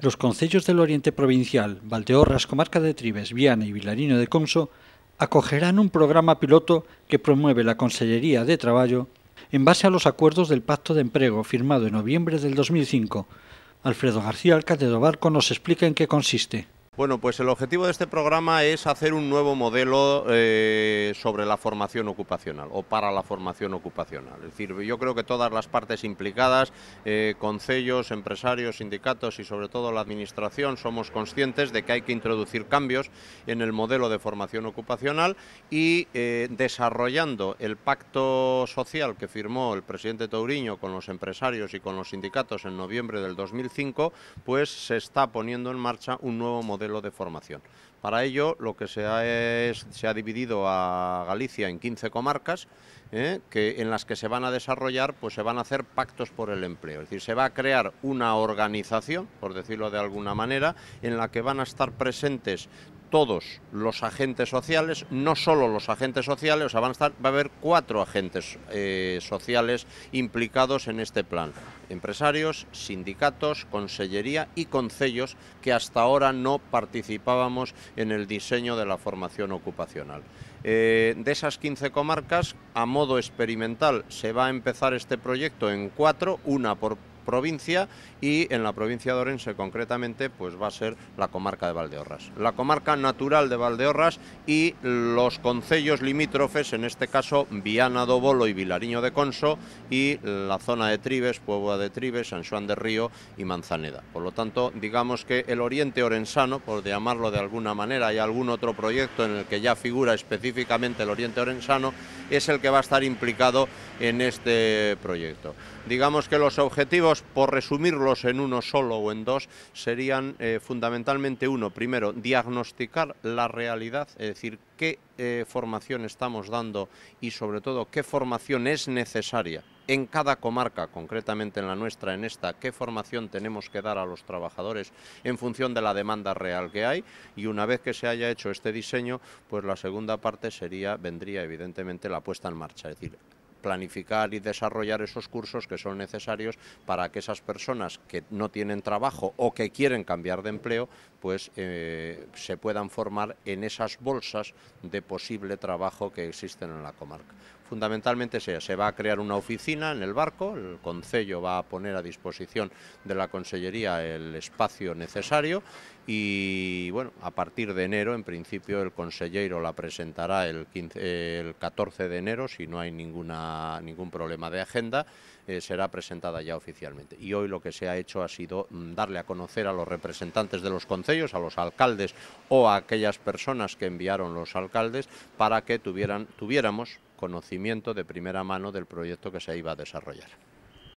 los concellos del Oriente Provincial, Valdeorras, Comarca de Tribes, Viana y Vilarino de Conso acogerán un programa piloto que promueve la Consellería de Trabajo en base a los acuerdos del Pacto de Empleo firmado en noviembre del 2005. Alfredo García, alcalde de Barco, nos explica en qué consiste. Bueno, pues el objetivo de este programa es hacer un nuevo modelo eh, sobre la formación ocupacional o para la formación ocupacional. Es decir, yo creo que todas las partes implicadas, eh, concellos, empresarios, sindicatos y sobre todo la administración, somos conscientes de que hay que introducir cambios en el modelo de formación ocupacional y eh, desarrollando el pacto social que firmó el presidente Tauriño con los empresarios y con los sindicatos en noviembre del 2005, pues se está poniendo en marcha un nuevo modelo lo de formación. Para ello, lo que se ha, se ha dividido a Galicia en 15 comarcas, ¿eh? que, en las que se van a desarrollar, pues se van a hacer pactos por el empleo. Es decir, se va a crear una organización, por decirlo de alguna manera, en la que van a estar presentes todos los agentes sociales, no solo los agentes sociales, o va a haber cuatro agentes eh, sociales implicados en este plan. Empresarios, sindicatos, consellería y concellos que hasta ahora no participábamos en el diseño de la formación ocupacional. Eh, de esas 15 comarcas, a modo experimental, se va a empezar este proyecto en cuatro, una por provincia y en la provincia de Orense concretamente pues va a ser la comarca de Valdeorras. La comarca natural de Valdeorras y los concellos limítrofes, en este caso Viana do Bolo y Vilariño de Conso y la zona de Tribes, Puebla de Tribes, San Juan de Río y Manzaneda. Por lo tanto, digamos que el oriente orensano, por llamarlo de alguna manera, hay algún otro proyecto en el que ya figura específicamente el oriente orensano, es el que va a estar implicado en este proyecto. Digamos que los objetivos por resumirlos en uno solo o en dos, serían eh, fundamentalmente uno, primero, diagnosticar la realidad, es decir, qué eh, formación estamos dando y sobre todo qué formación es necesaria en cada comarca, concretamente en la nuestra, en esta, qué formación tenemos que dar a los trabajadores en función de la demanda real que hay y una vez que se haya hecho este diseño, pues la segunda parte sería vendría evidentemente la puesta en marcha, es decir, planificar y desarrollar esos cursos que son necesarios para que esas personas que no tienen trabajo o que quieren cambiar de empleo, pues eh, se puedan formar en esas bolsas de posible trabajo que existen en la comarca. Fundamentalmente sea, se va a crear una oficina en el barco, el Concello va a poner a disposición de la Consellería el espacio necesario y bueno, a partir de enero, en principio el consellero la presentará el, el 14 de enero si no hay ninguna ningún problema de agenda, eh, será presentada ya oficialmente. Y hoy lo que se ha hecho ha sido mm, darle a conocer a los representantes de los concellos, a los alcaldes o a aquellas personas que enviaron los alcaldes para que tuvieran, tuviéramos conocimiento de primera mano del proyecto que se iba a desarrollar.